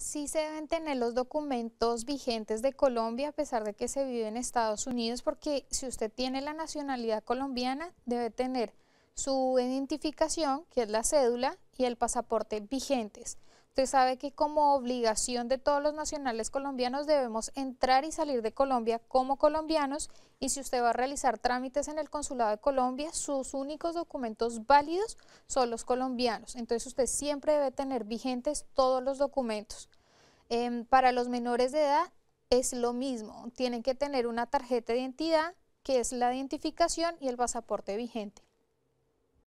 sí se deben tener los documentos vigentes de Colombia a pesar de que se vive en Estados Unidos, porque si usted tiene la nacionalidad colombiana, debe tener su identificación, que es la cédula, y el pasaporte vigentes. Usted sabe que como obligación de todos los nacionales colombianos debemos entrar y salir de Colombia como colombianos y si usted va a realizar trámites en el Consulado de Colombia, sus únicos documentos válidos son los colombianos. Entonces usted siempre debe tener vigentes todos los documentos. Em, para los menores de edad es lo mismo, tienen que tener una tarjeta de identidad que es la identificación y el pasaporte vigente.